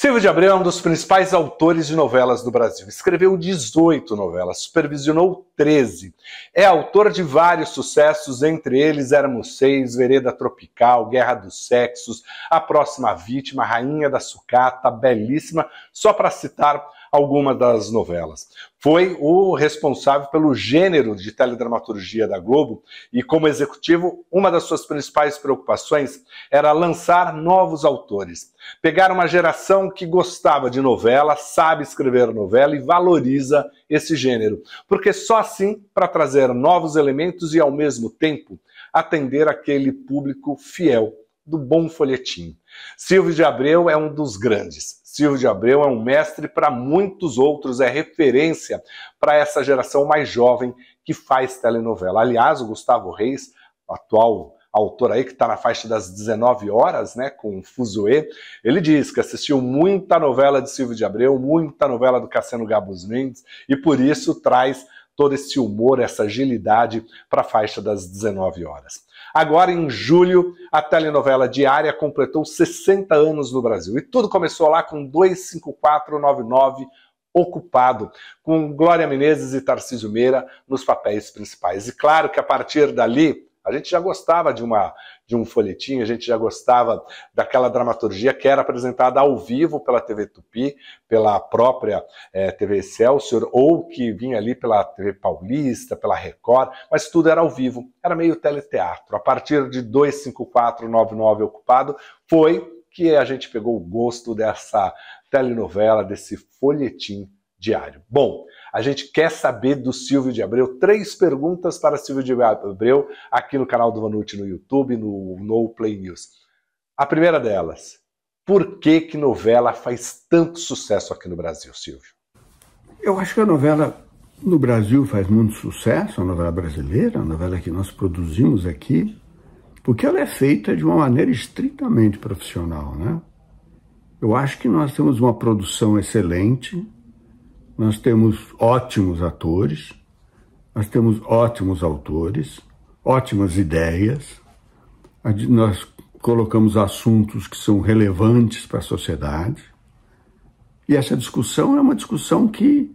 Silvio de Abreu é um dos principais autores de novelas do Brasil. Escreveu 18 novelas, supervisionou 13. É autor de vários sucessos, entre eles Éramos Seis, Vereda Tropical, Guerra dos Sexos, A Próxima Vítima, Rainha da Sucata, Belíssima, só para citar algumas das novelas. Foi o responsável pelo gênero de teledramaturgia da Globo e, como executivo, uma das suas principais preocupações era lançar novos autores, pegar uma geração que gostava de novela, sabe escrever novela e valoriza esse gênero, porque só assim para trazer novos elementos e, ao mesmo tempo, atender aquele público fiel do bom folhetim. Silvio de Abreu é um dos grandes. Silvio de Abreu é um mestre para muitos outros, é referência para essa geração mais jovem que faz telenovela. Aliás, o Gustavo Reis, atual autor aí que está na faixa das 19 horas, né, com Fuzuê, ele diz que assistiu muita novela de Silvio de Abreu, muita novela do Cassiano Gabus Mendes e por isso traz todo esse humor, essa agilidade para a faixa das 19 horas. Agora, em julho, a telenovela Diária completou 60 anos no Brasil. E tudo começou lá com 25499 Ocupado, com Glória Menezes e Tarcísio Meira nos papéis principais. E claro que a partir dali a gente já gostava de, uma, de um folhetim, a gente já gostava daquela dramaturgia que era apresentada ao vivo pela TV Tupi, pela própria é, TV Excelsior, ou que vinha ali pela TV Paulista, pela Record, mas tudo era ao vivo, era meio teleteatro. A partir de 25499 Ocupado, foi que a gente pegou o gosto dessa telenovela, desse folhetim diário. Bom, a gente quer saber do Silvio de Abreu. Três perguntas para Silvio de Abreu aqui no canal do Vanute no YouTube, no No Play News. A primeira delas, por que que novela faz tanto sucesso aqui no Brasil, Silvio? Eu acho que a novela no Brasil faz muito sucesso, a novela brasileira, a novela que nós produzimos aqui, porque ela é feita de uma maneira estritamente profissional, né? Eu acho que nós temos uma produção excelente, nós temos ótimos atores, nós temos ótimos autores, ótimas ideias, nós colocamos assuntos que são relevantes para a sociedade. E essa discussão é uma discussão que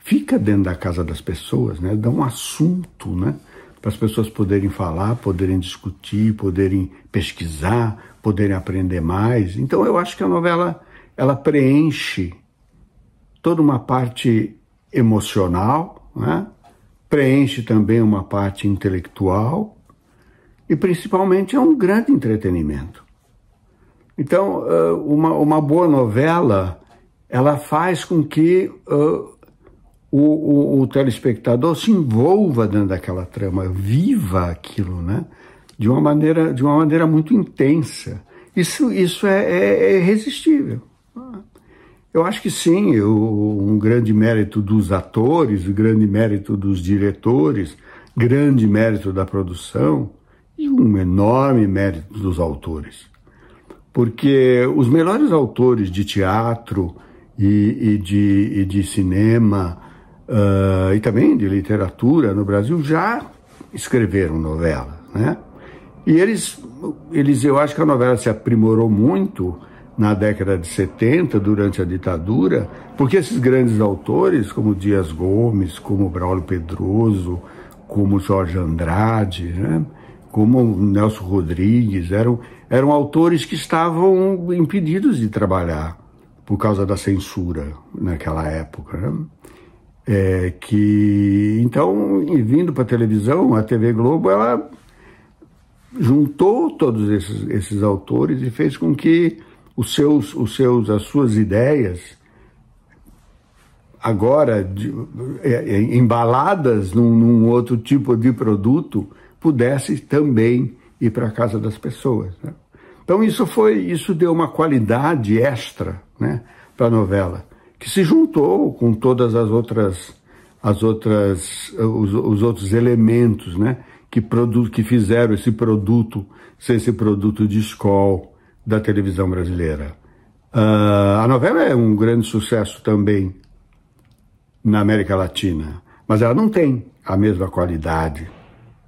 fica dentro da casa das pessoas, né? dá um assunto né? para as pessoas poderem falar, poderem discutir, poderem pesquisar, poderem aprender mais. Então eu acho que a novela ela preenche toda uma parte emocional, né? preenche também uma parte intelectual e principalmente é um grande entretenimento. Então, uma, uma boa novela, ela faz com que uh, o, o, o, telespectador se envolva dentro daquela trama, viva aquilo, né? De uma maneira, de uma maneira muito intensa. Isso, isso é, é, é irresistível. Eu acho que sim, um grande mérito dos atores, um grande mérito dos diretores, grande mérito da produção e um enorme mérito dos autores. Porque os melhores autores de teatro e, e, de, e de, cinema uh, e também de literatura no Brasil já escreveram novela, né? E eles, eles, eu acho que a novela se aprimorou muito na década de 70, durante a ditadura, porque esses grandes autores, como Dias Gomes, como Braulio Pedroso, como Jorge Andrade, né? como Nelson Rodrigues, eram, eram autores que estavam impedidos de trabalhar por causa da censura naquela época. Né? É, que então, vindo para a televisão, a TV Globo, ela juntou todos esses, esses autores e fez com que os seus, os seus, as suas ideias, agora de, é, é, embaladas num, num, outro tipo de produto, pudesse também ir para a casa das pessoas. Né? Então isso foi, isso deu uma qualidade extra né, para a novela, que se juntou com todas as outras, as outras, os, os outros elementos, né, que, produ que fizeram esse produto ser esse produto de escola da televisão brasileira. Uh, a novela é um grande sucesso também na América Latina, mas ela não tem a mesma qualidade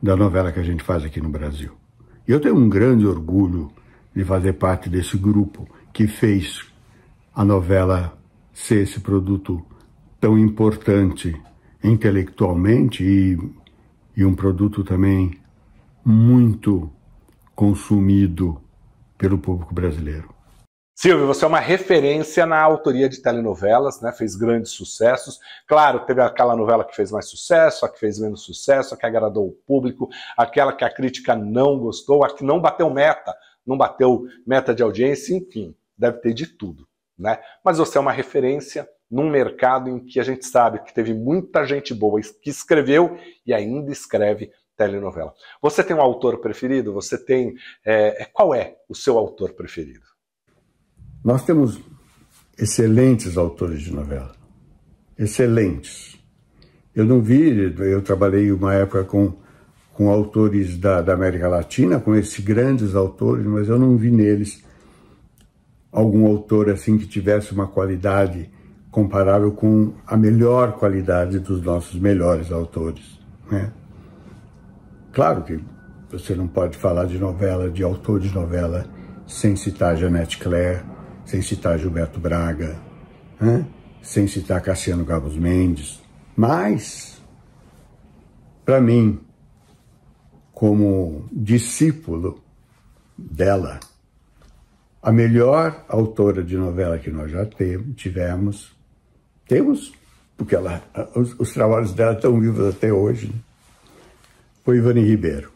da novela que a gente faz aqui no Brasil. E eu tenho um grande orgulho de fazer parte desse grupo que fez a novela ser esse produto tão importante intelectualmente e, e um produto também muito consumido pelo público brasileiro. Silvio, você é uma referência na autoria de telenovelas, né? Fez grandes sucessos. Claro, teve aquela novela que fez mais sucesso, a que fez menos sucesso, a que agradou o público, aquela que a crítica não gostou, a que não bateu meta, não bateu meta de audiência, enfim, deve ter de tudo, né? Mas você é uma referência num mercado em que a gente sabe que teve muita gente boa que escreveu e ainda escreve telenovela. Você tem um autor preferido? Você tem. É, é, qual é o seu autor preferido? Nós temos excelentes autores de novela. Excelentes. Eu não vi, eu trabalhei uma época com, com autores da, da América Latina, com esses grandes autores, mas eu não vi neles algum autor assim que tivesse uma qualidade comparável com a melhor qualidade dos nossos melhores autores. Né? Claro que você não pode falar de novela, de autor de novela, sem citar Jeanette Claire, sem citar Gilberto Braga, hein? Né? sem citar Cassiano Gabos Mendes. Mas, para mim, como discípulo dela, a melhor autora de novela que nós já tivemos, temos, porque ela, os, os trabalhos dela estão vivos até hoje, né? foi Ivani Ribeiro.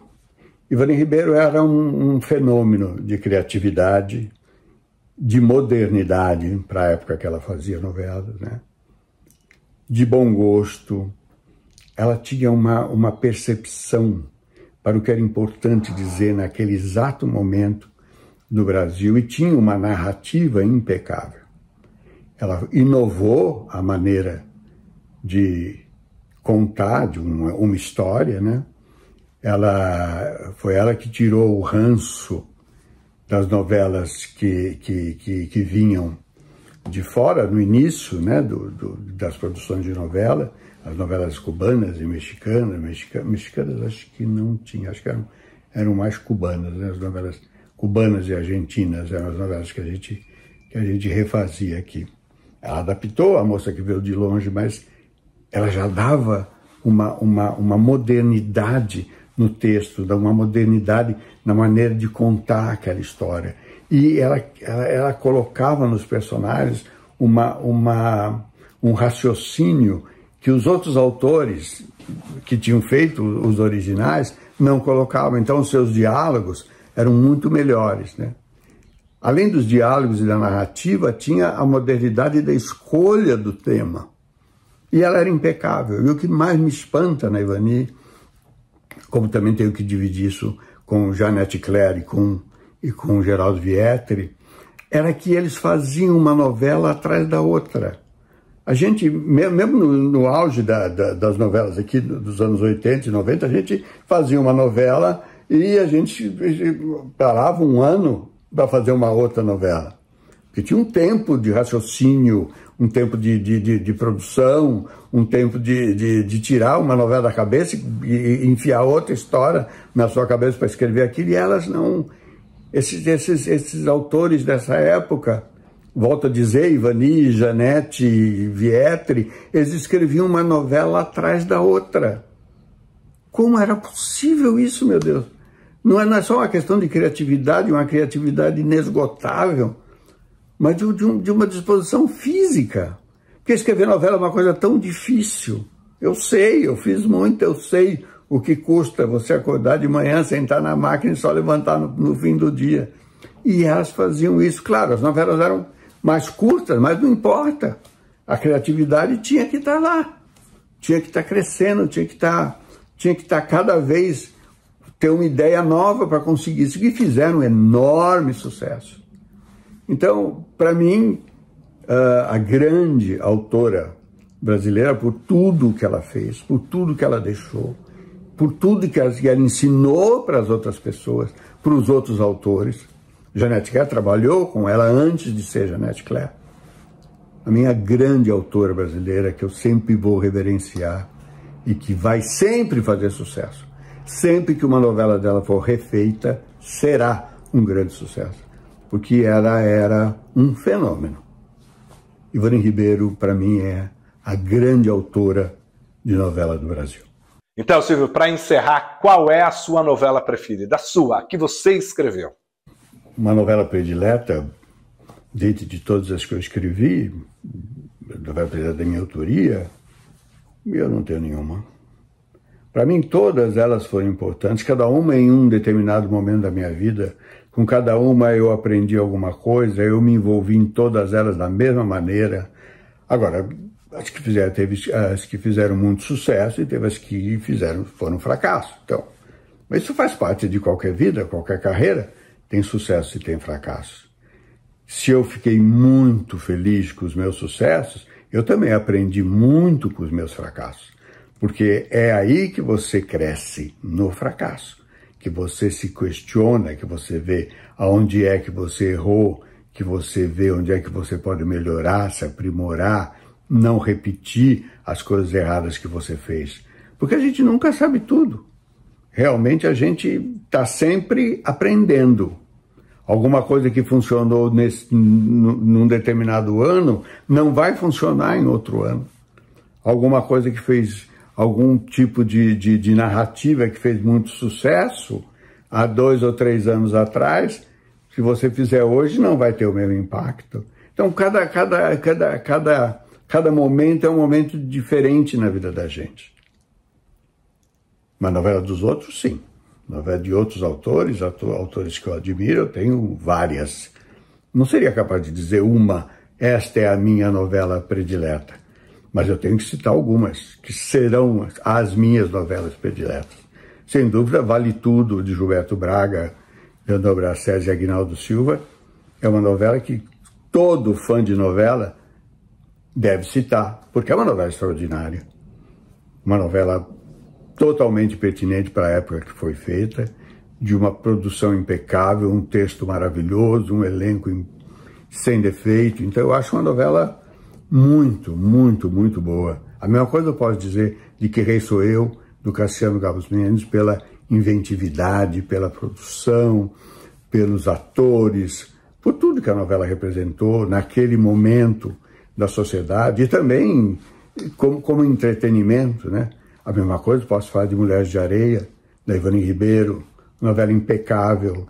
Ivani Ribeiro era um, um fenômeno de criatividade, de modernidade para a época que ela fazia novela, né? de bom gosto. Ela tinha uma, uma percepção para o que era importante dizer naquele exato momento no Brasil e tinha uma narrativa impecável. Ela inovou a maneira de contar de uma, uma história, né? ela foi ela que tirou o ranço das novelas que, que, que, que vinham de fora no início né, do, do, das produções de novela, as novelas cubanas e mexicanas, mexica, mexicanas acho que não tinha, acho que eram, eram mais cubanas, né, as novelas cubanas e argentinas eram as novelas que a gente, que a gente refazia aqui. Ela adaptou a moça que veio de longe, mas ela já dava uma, uma, uma modernidade no texto, dá uma modernidade na maneira de contar aquela história. E ela, ela, ela colocava nos personagens uma, uma, um raciocínio que os outros autores que tinham feito os originais não colocavam. Então, os seus diálogos eram muito melhores. Né? Além dos diálogos e da narrativa, tinha a modernidade da escolha do tema. E ela era impecável. E o que mais me espanta na né, Ivani como também tenho que dividir isso com Janete Claire e com, e com Geraldo Vietri, era que eles faziam uma novela atrás da outra. A gente, mesmo no, no auge da, da, das novelas aqui dos anos 80 e 90, a gente fazia uma novela e a gente parava um ano para fazer uma outra novela. Porque tinha um tempo de raciocínio, um tempo de, de, de, de produção, um tempo de, de, de, tirar uma novela da cabeça e enfiar outra história na sua cabeça para escrever aquilo, e elas não. Esses, esses, esses autores dessa época, volto a dizer, Ivani, Janete, Vietri, eles escreviam uma novela atrás da outra. Como era possível isso, meu Deus? Não é, não é só uma questão de criatividade, uma criatividade inesgotável mas de, de, um, de uma disposição física. Porque escrever novela é uma coisa tão difícil. Eu sei, eu fiz muito, eu sei o que custa você acordar de manhã, sentar na máquina e só levantar no, no fim do dia. E elas faziam isso. Claro, as novelas eram mais curtas, mas não importa. A criatividade tinha que estar lá, tinha que estar crescendo, tinha que estar, tinha que estar cada vez ter uma ideia nova para conseguir isso. E fizeram um enorme sucesso. Então, para mim, a grande autora brasileira, por tudo que ela fez, por tudo que ela deixou, por tudo que ela ensinou para as outras pessoas, para os outros autores. Jeanette Claire trabalhou com ela antes de ser Jeanette Claire. A minha grande autora brasileira, que eu sempre vou reverenciar e que vai sempre fazer sucesso. Sempre que uma novela dela for refeita, será um grande sucesso porque ela era um fenômeno. Ivone Ribeiro, para mim, é a grande autora de novela do Brasil. Então, Silvio, para encerrar, qual é a sua novela preferida? A sua, a que você escreveu? Uma novela predileta, dentre de todas as que eu escrevi, novela predileta da minha autoria, eu não tenho nenhuma. Para mim, todas elas foram importantes, cada uma em um determinado momento da minha vida com cada uma eu aprendi alguma coisa, eu me envolvi em todas elas da mesma maneira. Agora, as que fizeram, teve as que fizeram muito sucesso e teve as que fizeram foram fracasso. Então, isso faz parte de qualquer vida, qualquer carreira, tem sucesso e tem fracasso. Se eu fiquei muito feliz com os meus sucessos, eu também aprendi muito com os meus fracassos, porque é aí que você cresce no fracasso que você se questiona, que você vê aonde é que você errou, que você vê onde é que você pode melhorar, se aprimorar, não repetir as coisas erradas que você fez. Porque a gente nunca sabe tudo. Realmente a gente está sempre aprendendo. Alguma coisa que funcionou nesse, num determinado ano não vai funcionar em outro ano. Alguma coisa que fez algum tipo de, de, de narrativa que fez muito sucesso há dois ou três anos atrás, se você fizer hoje, não vai ter o mesmo impacto. Então, cada, cada, cada, cada, cada momento é um momento diferente na vida da gente. Mas novela dos outros, sim. Novela de outros autores, autores que eu admiro, eu tenho várias. Não seria capaz de dizer uma, esta é a minha novela predileta mas eu tenho que citar algumas, que serão as minhas novelas prediletas. Sem dúvida, Vale Tudo, de Gilberto Braga, Leandro Brassés e Agnaldo Silva, é uma novela que todo fã de novela deve citar, porque é uma novela extraordinária. Uma novela totalmente pertinente para a época que foi feita, de uma produção impecável, um texto maravilhoso, um elenco sem defeito. Então, eu acho uma novela muito, muito, muito boa. A mesma coisa eu posso dizer de Que Rei Sou Eu, do Cassiano Gabos Mendes, pela inventividade, pela produção, pelos atores, por tudo que a novela representou naquele momento da sociedade e também como, como entretenimento, né? A mesma coisa eu posso falar de Mulheres de Areia, da Ivani Ribeiro, novela impecável,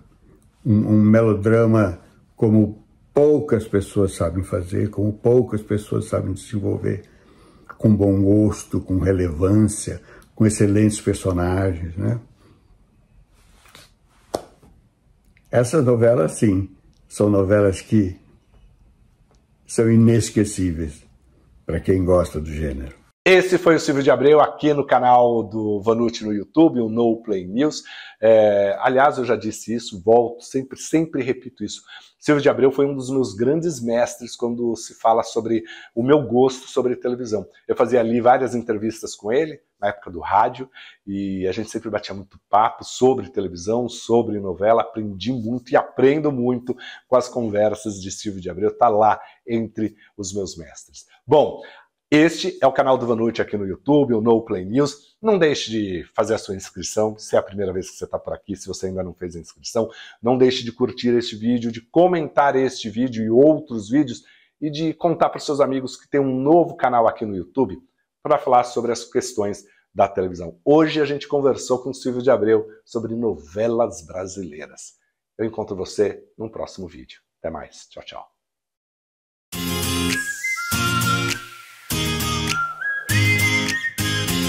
um, um melodrama como poucas pessoas sabem fazer, como poucas pessoas sabem desenvolver, com bom gosto, com relevância, com excelentes personagens, né? Essas novelas, sim, são novelas que são inesquecíveis para quem gosta do gênero. Esse foi o Silvio de Abreu aqui no canal do Vanucci no YouTube, o No Play News. É, aliás, eu já disse isso, volto, sempre, sempre repito isso. Silvio de Abreu foi um dos meus grandes mestres quando se fala sobre o meu gosto sobre televisão. Eu fazia ali várias entrevistas com ele, na época do rádio, e a gente sempre batia muito papo sobre televisão, sobre novela, aprendi muito e aprendo muito com as conversas de Silvio de Abreu, tá lá entre os meus mestres. Bom, este é o canal do Vanucci aqui no YouTube, o No Play News. Não deixe de fazer a sua inscrição, se é a primeira vez que você está por aqui, se você ainda não fez a inscrição. Não deixe de curtir este vídeo, de comentar este vídeo e outros vídeos e de contar para seus amigos que tem um novo canal aqui no YouTube para falar sobre as questões da televisão. Hoje a gente conversou com o Silvio de Abreu sobre novelas brasileiras. Eu encontro você num próximo vídeo. Até mais. Tchau, tchau.